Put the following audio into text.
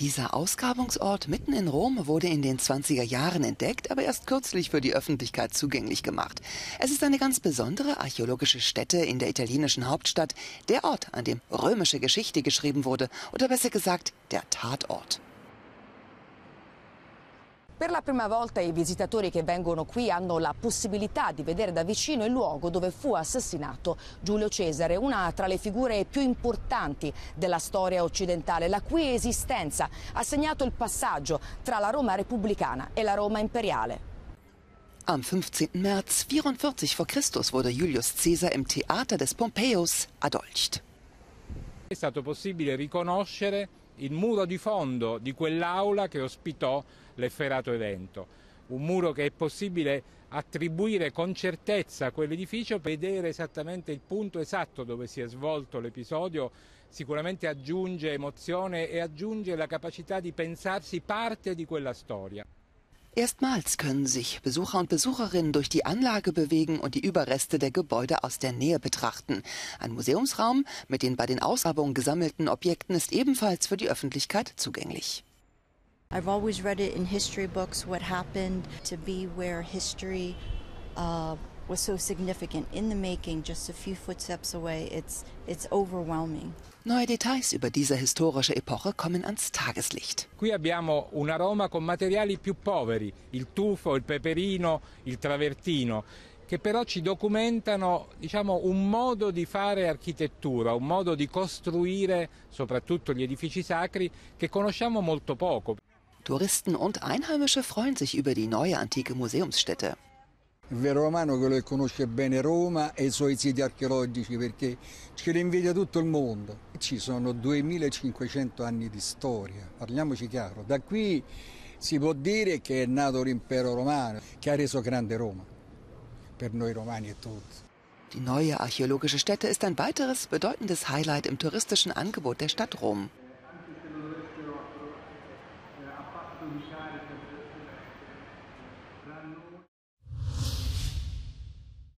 Dieser Ausgrabungsort mitten in Rom wurde in den 20er Jahren entdeckt, aber erst kürzlich für die Öffentlichkeit zugänglich gemacht. Es ist eine ganz besondere archäologische Stätte in der italienischen Hauptstadt, der Ort, an dem römische Geschichte geschrieben wurde, oder besser gesagt, der Tatort. Per la prima volta i visitatori che vengono qui hanno la possibilità di vedere da vicino il luogo dove fu assassinato Giulio Cesare, una tra le figure più importanti della storia occidentale, la cui esistenza ha segnato il passaggio tra la Roma repubblicana e la Roma imperiale. Am 15. März 44 v. Chr. wurde Julius Caesar im Theater des Pompeius erdolcht. È stato possibile riconoscere il muro di fondo di quell'aula che ospitò l'efferato evento. Un muro che è possibile attribuire con certezza a quell'edificio, vedere esattamente il punto esatto dove si è svolto l'episodio, sicuramente aggiunge emozione e aggiunge la capacità di pensarsi parte di quella storia. Erstmals können sich Besucher und Besucherinnen durch die Anlage bewegen und die Überreste der Gebäude aus der Nähe betrachten. Ein Museumsraum mit den bei den Ausgrabungen gesammelten Objekten ist ebenfalls für die Öffentlichkeit zugänglich. I've always read it in history books what happened to be where history uh, so significant in the making just a few footsteps away. It's, it's overwhelming. Neue Details über diese historische Epoche kommen ans Tageslicht. Qui abbiamo un aroma con materiali più poveri, il tufo, il peperino, il travertino che però ci documentano diciamo, un modo di fare architettura, un modo di costruire soprattutto gli edifici sacri che conosciamo molto poco. Touristen und Einheimische freuen sich über die neue antike Museumsstätte il vero romano quello che conosce bene Roma e i suoi siti archeologici perché ce li invidia tutto il mondo. Ci sono 2500 anni di storia, parliamoci chiaro. Da qui si può dire che è nato l'impero romano, che ha reso grande Roma, per noi romani e tutti. Die neue archäologische Stätte ist ein weiteres bedeutendes Highlight im touristischen Angebot der Stadt Rom.